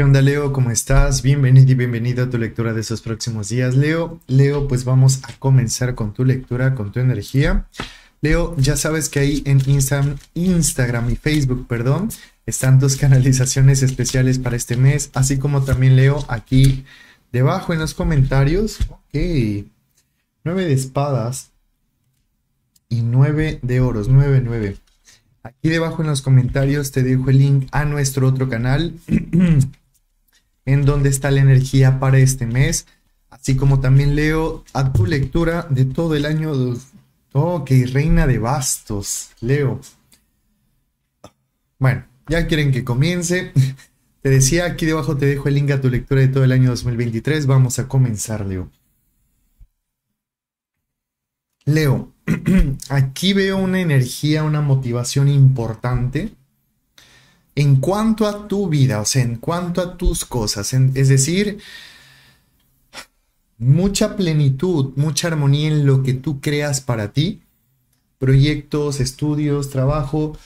¿Qué onda Leo? ¿Cómo estás? Bienvenido y bienvenido a tu lectura de estos próximos días. Leo, Leo, pues vamos a comenzar con tu lectura, con tu energía. Leo, ya sabes que ahí en Instagram y Facebook, perdón, están tus canalizaciones especiales para este mes, así como también Leo aquí debajo en los comentarios. Ok, 9 de espadas y 9 de oros, nueve nueve. Aquí debajo en los comentarios te dejo el link a nuestro otro canal. en dónde está la energía para este mes, así como también leo a tu lectura de todo el año. Oh, que Reina de Bastos, Leo. Bueno, ya quieren que comience. Te decía, aquí debajo te dejo el link a tu lectura de todo el año 2023. Vamos a comenzar, Leo. Leo, aquí veo una energía, una motivación importante en cuanto a tu vida, o sea, en cuanto a tus cosas, es decir, mucha plenitud, mucha armonía en lo que tú creas para ti, proyectos, estudios, trabajo,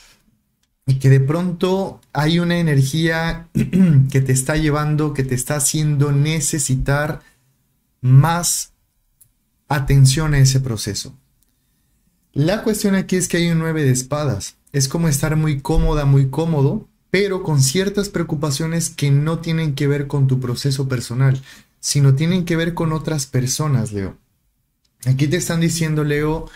y que de pronto hay una energía que te está llevando, que te está haciendo necesitar más atención a ese proceso. La cuestión aquí es que hay un 9 de espadas. Es como estar muy cómoda, muy cómodo, pero con ciertas preocupaciones que no tienen que ver con tu proceso personal, sino tienen que ver con otras personas, Leo. Aquí te están diciendo, Leo,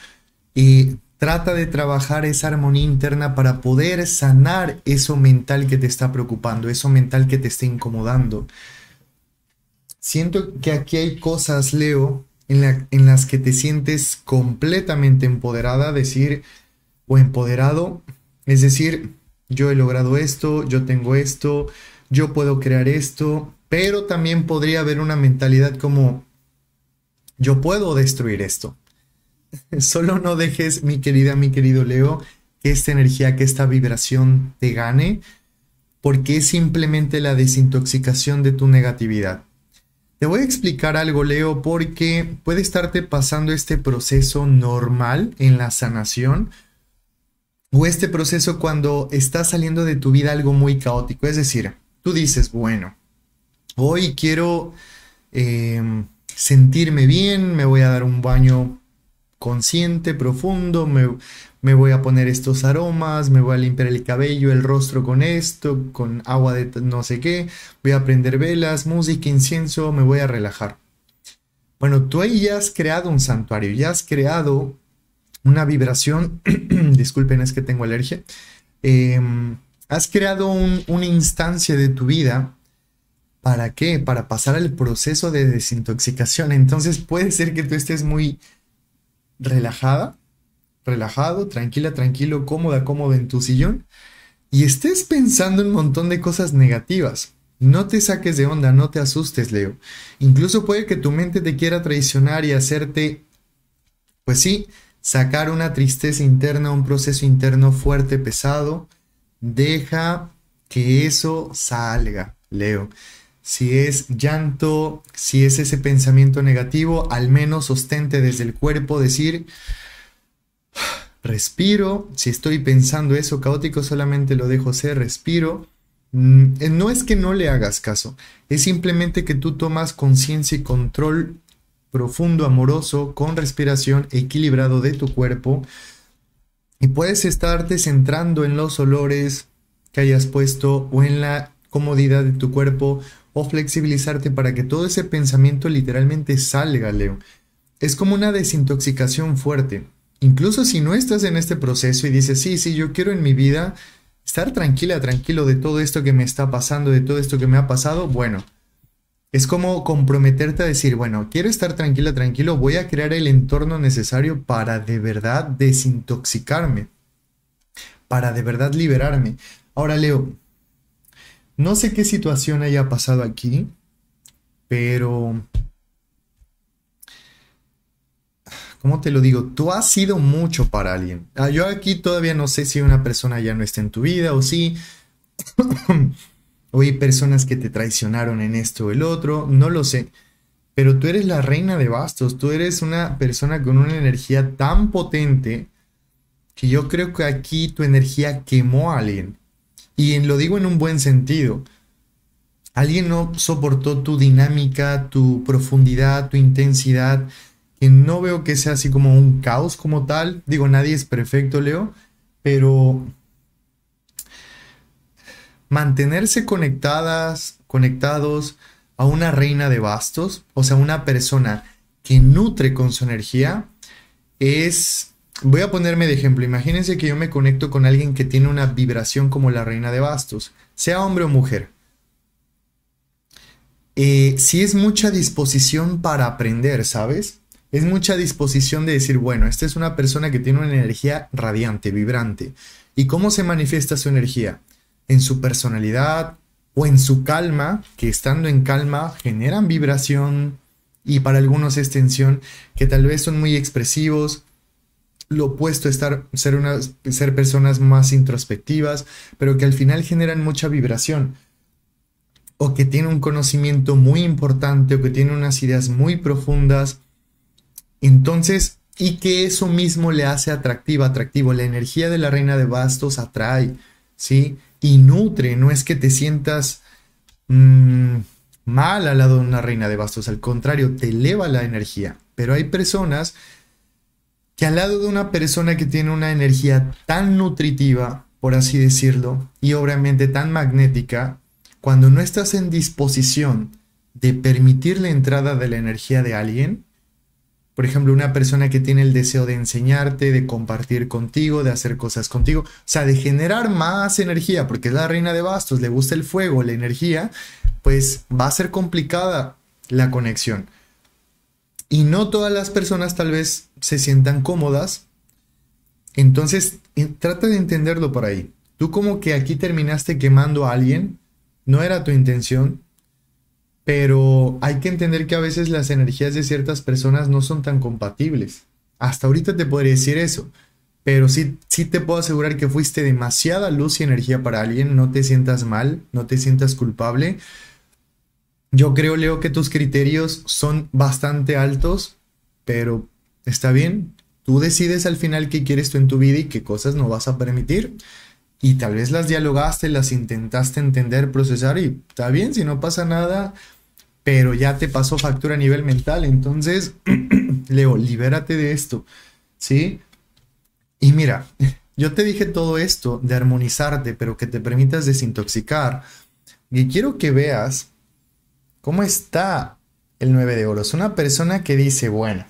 y eh, trata de trabajar esa armonía interna para poder sanar eso mental que te está preocupando, eso mental que te está incomodando. Siento que aquí hay cosas, Leo, en, en las que te sientes completamente empoderada, decir, o empoderado, es decir, yo he logrado esto, yo tengo esto, yo puedo crear esto, pero también podría haber una mentalidad como, yo puedo destruir esto. Solo no dejes, mi querida, mi querido Leo, que esta energía, que esta vibración te gane, porque es simplemente la desintoxicación de tu negatividad. Te voy a explicar algo, Leo, porque puede estarte pasando este proceso normal en la sanación, o este proceso cuando está saliendo de tu vida algo muy caótico. Es decir, tú dices, bueno, hoy quiero eh, sentirme bien, me voy a dar un baño consciente, profundo, me, me, voy a poner estos aromas, me voy a limpiar el cabello, el rostro con esto, con agua de no sé qué, voy a prender velas, música, incienso, me voy a relajar. Bueno, tú ahí ya has creado un santuario, ya has creado una vibración, disculpen es que tengo alergia, em, has creado una instancia de tu vida. ¿Para qué? Para pasar al proceso de desintoxicación. Entonces puede ser que tú estés muy relajada, relajado, tranquila, tranquilo, cómoda, cómoda en tu sillón y estés pensando un montón de cosas negativas. No te saques de onda, no te asustes, Leo. Incluso puede que tu mente te quiera traicionar y hacerte, pues sí, sacar una tristeza interna, un proceso interno fuerte, pesado, deja que eso salga, Leo. Si es llanto, si es ese pensamiento negativo, al menos sostente desde el cuerpo decir, respiro, si estoy pensando eso caótico, solamente lo dejo ser, respiro. Mm, eh, no es que no le hagas caso, es simplemente que tú tomas conciencia y control profundo, amoroso, con respiración equilibrado de tu cuerpo. Y puedes estarte centrando en los olores que hayas puesto o en la comodidad de tu cuerpo o flexibilizarte para que todo ese pensamiento literalmente salga, Leo. Es como una desintoxicación fuerte. Incluso si no estás en este proceso y dices, sí, sí, yo quiero en mi vida estar tranquila, tranquilo de todo esto que me está pasando, de todo esto que me ha pasado, bueno, es como comprometerte a decir, bueno, quiero estar tranquila, tranquilo, voy a crear el entorno necesario para de verdad desintoxicarme, para de verdad liberarme. Ahora, Leo, no sé qué situación haya pasado aquí, pero... ¿Cómo te lo digo? Tú has sido mucho para alguien. Ah, yo aquí todavía no sé si una persona ya no está en tu vida o sí. Oye, personas que te traicionaron en esto o el otro, no lo sé. Pero tú eres la reina de bastos, tú eres una persona con una energía tan potente que yo creo que aquí tu energía quemó a alguien. Y en, lo digo en un buen sentido. Alguien no soportó tu dinámica, tu profundidad, tu intensidad, que no veo que sea así como un caos como tal. Digo, nadie es perfecto, Leo, pero mantenerse conectadas, conectados a una reina de bastos, o sea, una persona que nutre con su energía, es, voy a ponerme de ejemplo, imagínense que yo me conecto con alguien que tiene una vibración como la reina de bastos, sea hombre o mujer. Eh, si es mucha disposición para aprender, ¿sabes? Es mucha disposición de decir, bueno, esta es una persona que tiene una energía radiante, vibrante. ¿Y cómo se manifiesta su energía? en su personalidad o en su calma, que estando en calma generan vibración y para algunos es tensión, que tal vez son muy expresivos, lo opuesto a estar, ser, ser personas más introspectivas, pero que al final generan mucha vibración o que tiene un conocimiento muy importante o que tiene unas ideas muy profundas. Entonces, y que eso mismo le hace atractiva, atractivo. La energía de la reina de bastos atrae, ¿sí? y nutre, no es que te sientas mm, mal al lado de una reina de bastos, al contrario, te eleva la energía. Pero hay personas que al lado de una persona que tiene una energía tan nutritiva, por así decirlo, y obviamente tan magnética, cuando no estás en disposición de permitir la entrada de la energía de alguien, por ejemplo, una persona que tiene el deseo de enseñarte, de compartir contigo, de hacer cosas contigo, o sea, de generar más energía, porque es la reina de bastos, le gusta el fuego, la energía, pues va a ser complicada la conexión. Y no todas las personas tal vez se sientan cómodas. Entonces, eh, trata de entenderlo por ahí. Tú como que aquí terminaste quemando a alguien, no era tu intención, pero hay que entender que a veces las energías de ciertas personas no son tan compatibles. Hasta ahorita te podría decir eso, pero sí, sí te puedo asegurar que fuiste demasiada luz y energía para alguien, no te sientas mal, no te sientas culpable. Yo creo, Leo, que tus criterios son bastante altos, pero está bien. Tú decides al final qué quieres tú en tu vida y qué cosas no vas a permitir. Y tal vez las dialogaste, las intentaste entender, procesar y está bien, si no pasa nada, pero ya te pasó factura a nivel mental. Entonces, Leo, libérate de esto, ¿sí? Y mira, yo te dije todo esto de armonizarte, pero que te permitas desintoxicar. Y quiero que veas cómo está el 9 de Es Una persona que dice, bueno,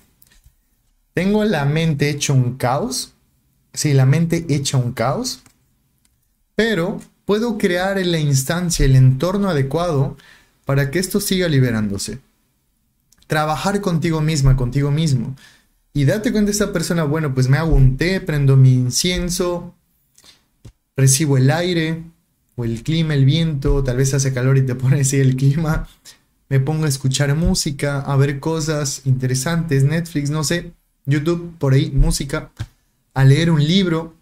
tengo la mente hecha un caos. Sí, la mente hecha un caos. Pero puedo crear en la instancia el entorno adecuado para que esto siga liberándose. Trabajar contigo misma, contigo mismo. Y date cuenta de esta persona, bueno, pues me hago un té, prendo mi incienso, recibo el aire, o el clima, el viento, tal vez hace calor y te pone así el clima. Me pongo a escuchar música, a ver cosas interesantes, Netflix, no sé, YouTube, por ahí, música, a leer un libro,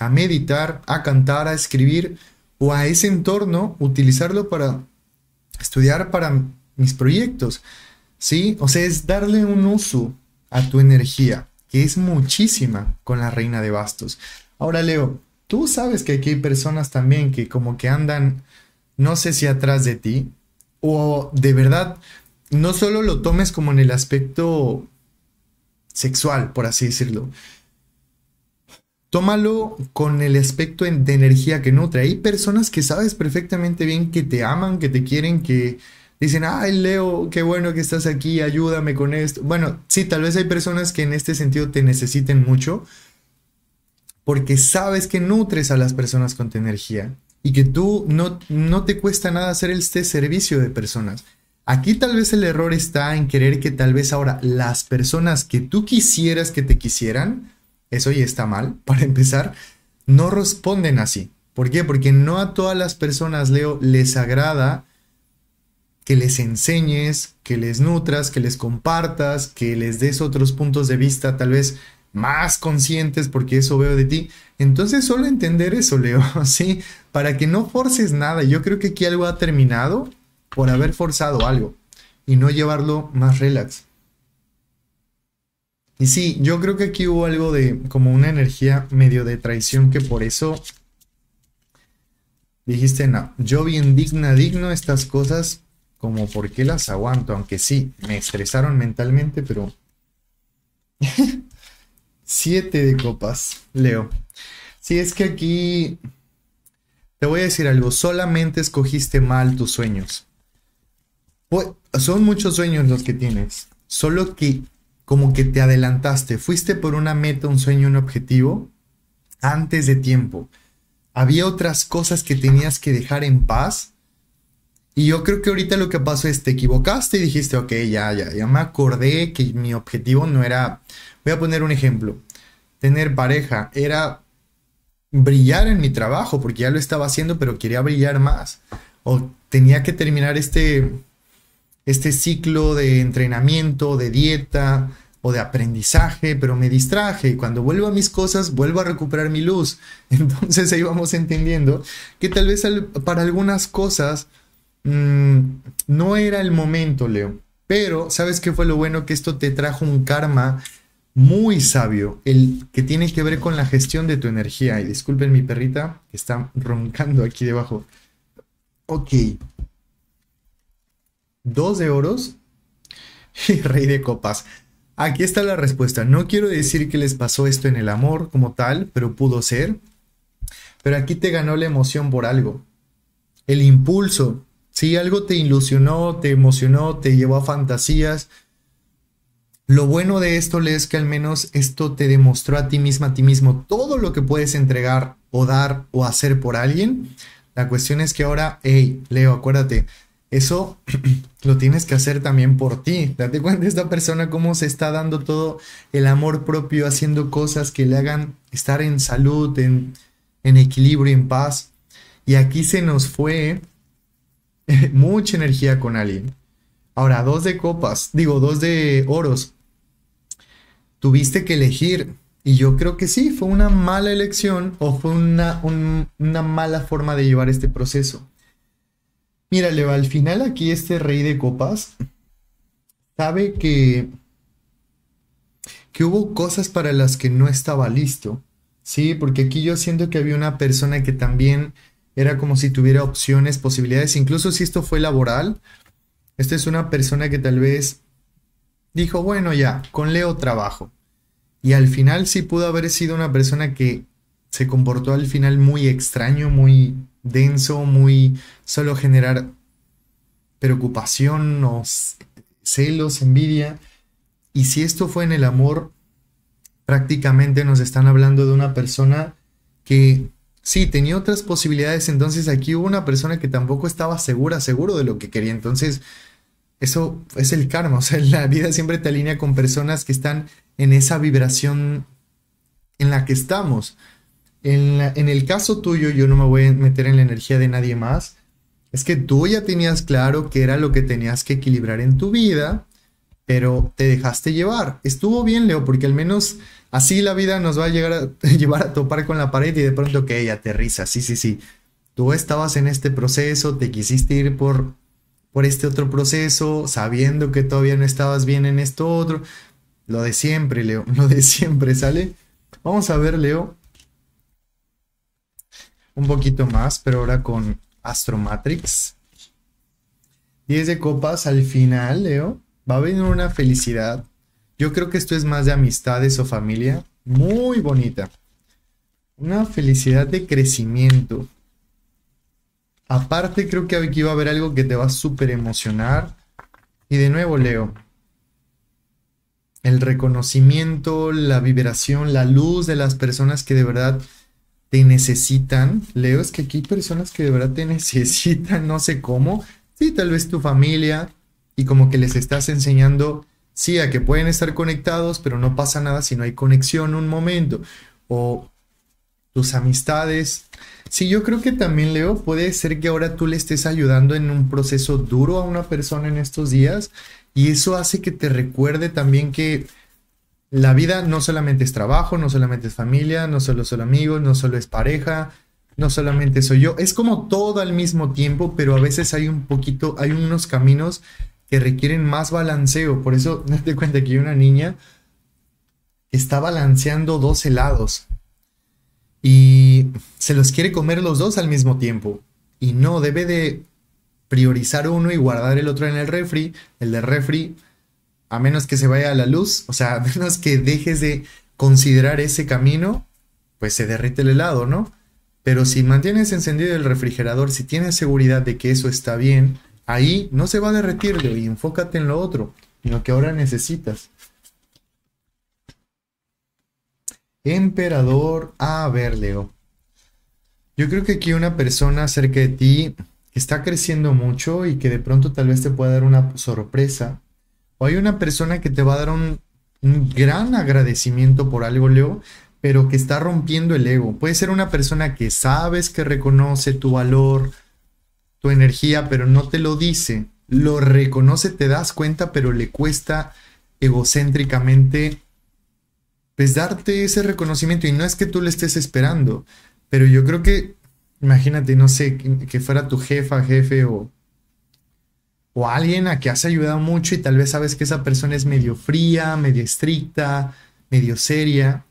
a meditar, a cantar, a escribir, o a ese entorno, utilizarlo para estudiar para mis proyectos, ¿sí? O sea, es darle un uso a tu energía, que es muchísima con la reina de bastos. Ahora, Leo, tú sabes que aquí hay personas también que como que andan, no sé si atrás de ti, o de verdad, no solo lo tomes como en el aspecto sexual, por así decirlo, Tómalo con el aspecto de energía que nutre. Hay personas que sabes perfectamente bien que te aman, que te quieren, que dicen, ay Leo, qué bueno que estás aquí, ayúdame con esto. Bueno, sí, tal vez hay personas que en este sentido te necesiten mucho porque sabes que nutres a las personas con tu energía y que tú no, no te cuesta nada hacer este servicio de personas. Aquí tal vez el error está en querer que tal vez ahora las personas que tú quisieras que te quisieran, eso ya está mal, para empezar, no responden así. ¿Por qué? Porque no a todas las personas, Leo, les agrada que les enseñes, que les nutras, que les compartas, que les des otros puntos de vista tal vez más conscientes porque eso veo de ti. Entonces solo entender eso, Leo, ¿sí? Para que no forces nada. Yo creo que aquí algo ha terminado por haber forzado algo y no llevarlo más relax. Y sí, yo creo que aquí hubo algo de como una energía medio de traición que por eso dijiste, no, yo bien digna, digno estas cosas, como por qué las aguanto, aunque sí, me estresaron mentalmente, pero... Siete de copas, Leo. Si es que aquí... Te voy a decir algo, solamente escogiste mal tus sueños. Son muchos sueños los que tienes, solo que como que te adelantaste, fuiste por una meta, un sueño, un objetivo antes de tiempo. Había otras cosas que tenías que dejar en paz. Y yo creo que ahorita lo que pasó es te equivocaste y dijiste, ok, ya, ya, ya me acordé que mi objetivo no era, voy a poner un ejemplo, tener pareja, era brillar en mi trabajo, porque ya lo estaba haciendo, pero quería brillar más. O tenía que terminar este, este ciclo de entrenamiento, de dieta o de aprendizaje, pero me distraje y cuando vuelvo a mis cosas vuelvo a recuperar mi luz. Entonces ahí vamos entendiendo que tal vez para algunas cosas mm, no era el momento, Leo. Pero, ¿sabes qué fue lo bueno? Que esto te trajo un karma muy sabio, el que tiene que ver con la gestión de tu energía. Y disculpen mi perrita que está roncando aquí debajo. Ok, Dos de oros y rey de copas. Aquí está la respuesta. No quiero decir que les pasó esto en el amor como tal, pero pudo ser. Pero aquí te ganó la emoción por algo. El impulso. Si algo te ilusionó, te emocionó, te llevó a fantasías. Lo bueno de esto es que al menos esto te demostró a ti misma, a ti mismo, todo lo que puedes entregar o dar o hacer por alguien. La cuestión es que ahora, hey, Leo, acuérdate, eso lo tienes que hacer también por ti. Date cuenta de esta persona cómo se está dando todo el amor propio, haciendo cosas que le hagan estar en salud, en, en equilibrio, en paz. Y aquí se nos fue eh, mucha energía con alguien. Ahora, dos de copas, digo, dos de oros. Tuviste que elegir. Y yo creo que sí, fue una mala elección o fue una, una mala forma de llevar este proceso. Mírale, al final aquí este rey de copas sabe que, que hubo cosas para las que no estaba listo. Sí, porque aquí yo siento que había una persona que también era como si tuviera opciones, posibilidades, incluso si esto fue laboral. Esta es una persona que tal vez dijo, bueno, ya, con Leo trabajo. Y al final sí pudo haber sido una persona que se comportó al final muy extraño, muy denso, muy solo generar preocupación o celos, envidia. Y si esto fue en el amor, prácticamente nos están hablando de una persona que sí tenía otras posibilidades, entonces aquí hubo una persona que tampoco estaba segura, seguro de lo que quería. Entonces, eso es el karma, o sea, la vida siempre te alinea con personas que están en esa vibración en la que estamos. En, el caso tuyo, yo no me voy a meter en la energía de nadie más. Es que tú ya tenías claro que era lo que tenías que equilibrar en tu vida, pero te dejaste llevar. Estuvo bien, Leo, porque al menos así la vida nos va a llegar a llevar a topar con la pared y de pronto, que ella aterriza. Sí, sí, sí. Tú estabas en este proceso, te quisiste ir por, por este otro proceso, sabiendo que todavía no estabas bien en esto otro. Lo de siempre, Leo, lo de siempre, ¿sale? Vamos a ver, Leo, un poquito más, pero ahora con Astromatrix. 10 de copas al final, Leo. Va a venir una felicidad. Yo creo que esto es más de amistades o familia. Muy bonita. Una felicidad de crecimiento. Aparte, creo que aquí va a haber algo que te va a súper emocionar. Y de nuevo, Leo. El reconocimiento, la vibración, la luz de las personas que de verdad te necesitan, Leo, es que aquí hay personas que de verdad te necesitan, no sé cómo, sí, tal vez tu familia, y como que les estás enseñando, sí, a que pueden estar conectados, pero no pasa nada si no hay conexión un momento, o tus amistades. Sí, yo creo que también, Leo, puede ser que ahora tú le estés ayudando en un proceso duro a una persona en estos días, y eso hace que te recuerde también que la vida no solamente es trabajo, no solamente es familia, no solo es amigos, no solo es pareja, no solamente soy yo. Es como todo al mismo tiempo, pero a veces hay un poquito, hay unos caminos que requieren más balanceo. Por eso, date cuenta que una niña está balanceando dos helados y se los quiere comer los dos al mismo tiempo. Y no, debe de priorizar uno y guardar el otro en el refri, el de refri a menos que se vaya a la luz, o sea, a menos que dejes de considerar ese camino, pues se derrite el helado, ¿no? Pero si mantienes encendido el refrigerador, si tienes seguridad de que eso está bien, ahí no se va a derretir, y enfócate en lo otro, en lo que ahora necesitas. Emperador, a ver, Leo. Yo creo que aquí una persona cerca de ti está creciendo mucho y que de pronto tal vez te pueda dar una sorpresa o hay una persona que te va a dar un, gran agradecimiento por algo, Leo, pero que está rompiendo el ego. Puede ser una persona que sabes que reconoce tu valor, tu energía, pero no te lo dice. Lo reconoce, te das cuenta, pero le cuesta egocéntricamente pues darte ese reconocimiento y no es que tú le estés esperando, pero yo creo que imagínate, no sé, que fuera tu jefa, jefe o o alguien a que has ayudado mucho y tal vez sabes que esa persona es medio fría, medio estricta, medio seria,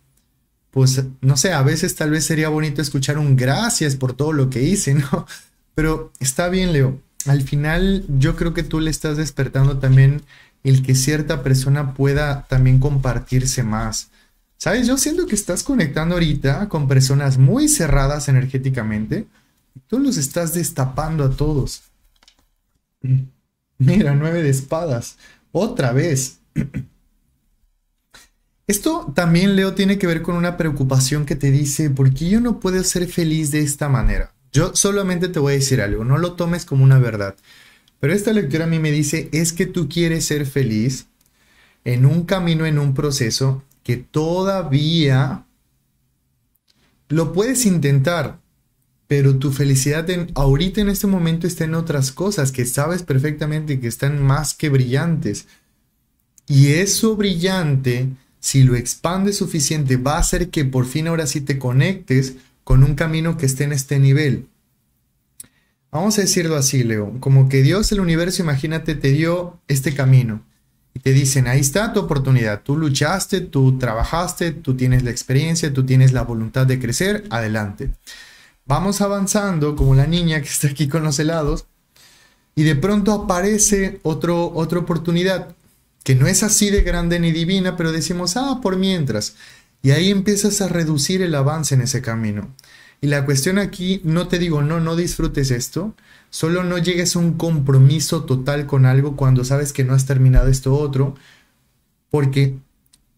pues no sé, a veces tal vez sería bonito escuchar un gracias por todo lo que hice, ¿no? Pero está bien, Leo. Al final yo creo que tú le estás despertando también el que cierta persona pueda también compartirse más. ¿Sabes? Yo siento que estás conectando ahorita con personas muy cerradas energéticamente. tú los estás destapando a todos. Mira, nueve de espadas. Otra vez. Esto también, Leo, tiene que ver con una preocupación que te dice, ¿por qué yo no puedo ser feliz de esta manera? Yo solamente te voy a decir algo, no lo tomes como una verdad. Pero esta lectura a mí me dice, es que tú quieres ser feliz en un camino, en un proceso que todavía lo puedes intentar, pero tu felicidad en, ahorita en este momento está en otras cosas que sabes perfectamente que están más que brillantes. Y eso brillante, si lo expandes suficiente, va a hacer que por fin ahora sí te conectes con un camino que esté en este nivel. Vamos a decirlo así, Leo, como que Dios, el universo, imagínate, te dio este camino. Y te dicen, ahí está tu oportunidad, tú luchaste, tú trabajaste, tú tienes la experiencia, tú tienes la voluntad de crecer, adelante. Vamos avanzando como la niña que está aquí con los helados y de pronto aparece otra oportunidad que no es así de grande ni divina, pero decimos, ah, por mientras. Y ahí empiezas a reducir el avance en ese camino. Y la cuestión aquí, no te digo, no, no disfrutes esto, solo no llegues a un compromiso total con algo cuando sabes que no has terminado esto otro, porque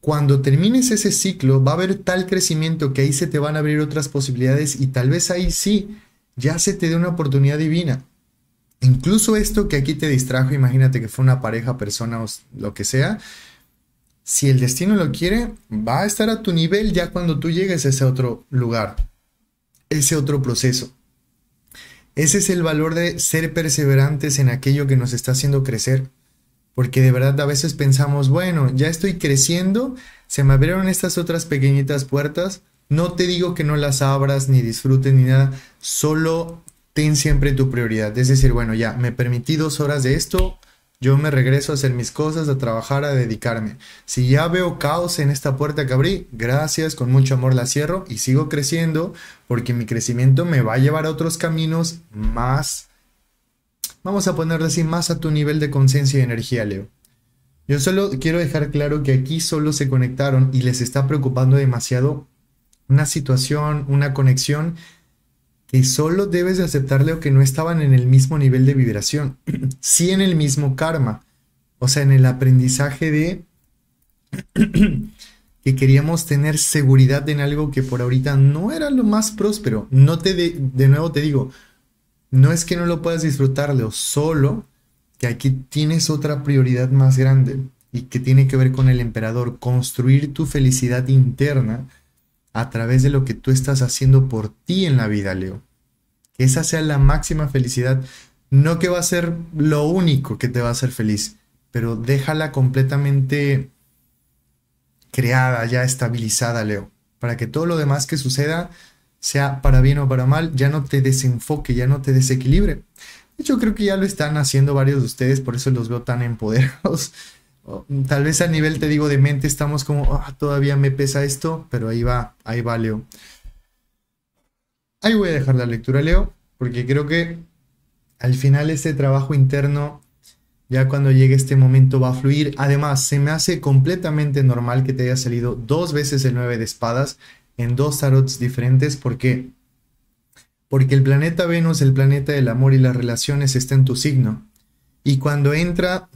cuando termines ese ciclo va a haber tal crecimiento que ahí se te van a abrir otras posibilidades y tal vez ahí sí ya se te dé una oportunidad divina. Incluso esto que aquí te distrajo, imagínate que fue una pareja, persona o lo que sea, si el destino lo quiere, va a estar a tu nivel ya cuando tú llegues a ese otro lugar, ese otro proceso. Ese es el valor de ser perseverantes en aquello que nos está haciendo crecer porque de verdad a veces pensamos, bueno, ya estoy creciendo, se me abrieron estas otras pequeñitas puertas, no te digo que no las abras ni disfrutes ni nada, solo ten siempre tu prioridad, es decir, bueno, ya me permití dos horas de esto, yo me regreso a hacer mis cosas, a trabajar, a dedicarme. Si ya veo caos en esta puerta que abrí, gracias, con mucho amor la cierro y sigo creciendo porque mi crecimiento me va a llevar a otros caminos más Vamos a ponerle así más a tu nivel de conciencia y energía, Leo. Yo solo quiero dejar claro que aquí solo se conectaron y les está preocupando demasiado una situación, una conexión que solo debes de aceptar, Leo, que no estaban en el mismo nivel de vibración, sí en el mismo karma, o sea, en el aprendizaje de que queríamos tener seguridad en algo que por ahorita no era lo más próspero. No te de, de nuevo te digo, no es que no lo puedas disfrutar, Leo, solo que aquí tienes otra prioridad más grande y que tiene que ver con el emperador, construir tu felicidad interna a través de lo que tú estás haciendo por ti en la vida, Leo. Que esa sea la máxima felicidad, no que va a ser lo único que te va a hacer feliz, pero déjala completamente creada, ya estabilizada, Leo, para que todo lo demás que suceda sea para bien o para mal, ya no te desenfoque, ya no te desequilibre. De hecho, creo que ya lo están haciendo varios de ustedes, por eso los veo tan empoderados. Tal vez a nivel, te digo, de mente estamos como, ah, todavía me pesa esto, pero ahí va, ahí va Leo. Ahí voy a dejar la lectura, Leo, porque creo que al final este trabajo interno, ya cuando llegue este momento, va a fluir. Además, se me hace completamente normal que te haya salido dos veces el 9 de espadas en dos tarots diferentes. ¿Por qué? Porque el planeta Venus, el planeta del amor y las relaciones está en tu signo. Y cuando entra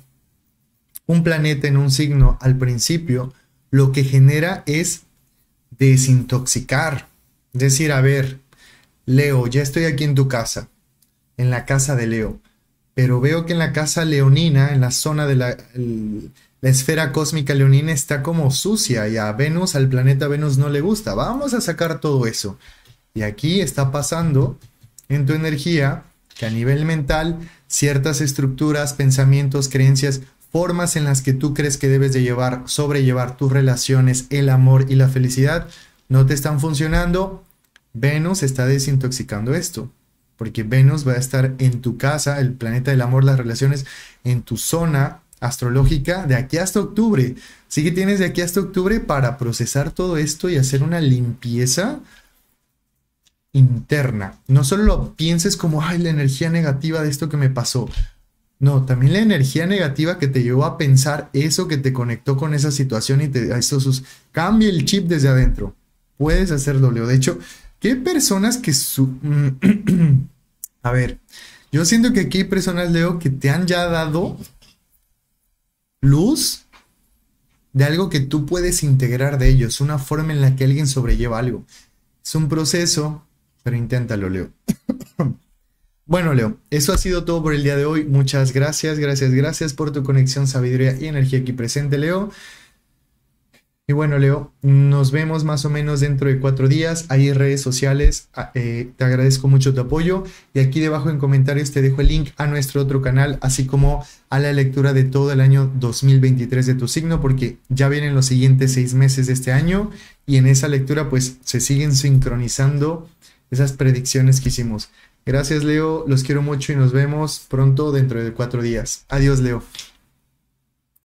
un planeta en un signo al principio, lo que genera es desintoxicar. Decir, a ver, Leo, ya estoy aquí en tu casa, en la casa de Leo, pero veo que en la casa leonina, en la zona de la, la esfera cósmica leonina está como sucia y a Venus, al planeta Venus no le gusta. Vamos a sacar todo eso. Y aquí está pasando en tu energía que a nivel mental ciertas estructuras, pensamientos, creencias, formas en las que tú crees que debes de llevar, sobrellevar tus relaciones, el amor y la felicidad, no te están funcionando. Venus está desintoxicando esto porque Venus va a estar en tu casa, el planeta del amor, las relaciones, en tu zona astrológica de aquí hasta octubre. Sí que tienes de aquí hasta octubre para procesar todo esto y hacer una limpieza interna. No solo lo pienses como, ay, la energía negativa de esto que me pasó. No, también la energía negativa que te llevó a pensar eso que te conectó con esa situación y te eso, sus, cambia el chip desde adentro. Puedes hacerlo, Leo. De hecho, ¿qué personas que a ver, yo siento que aquí hay personas, Leo, que te han ya dado luz de algo que tú puedes integrar de ellos, una forma en la que alguien sobrelleva algo. Es un proceso, pero inténtalo, Leo. bueno, Leo, eso ha sido todo por el día de hoy. Muchas gracias, gracias, gracias por tu conexión, sabiduría y energía aquí presente, Leo. Y bueno, Leo, nos vemos más o menos dentro de cuatro días. Hay redes sociales. Ah, eh, te agradezco mucho tu apoyo. Y aquí debajo en comentarios te dejo el link a nuestro otro canal, así como a la lectura de todo el año 2023 de tu signo, porque ya vienen los siguientes seis meses de este año. Y en esa lectura, pues se siguen sincronizando esas predicciones que hicimos. Gracias, Leo. Los quiero mucho y nos vemos pronto dentro de cuatro días. Adiós, Leo.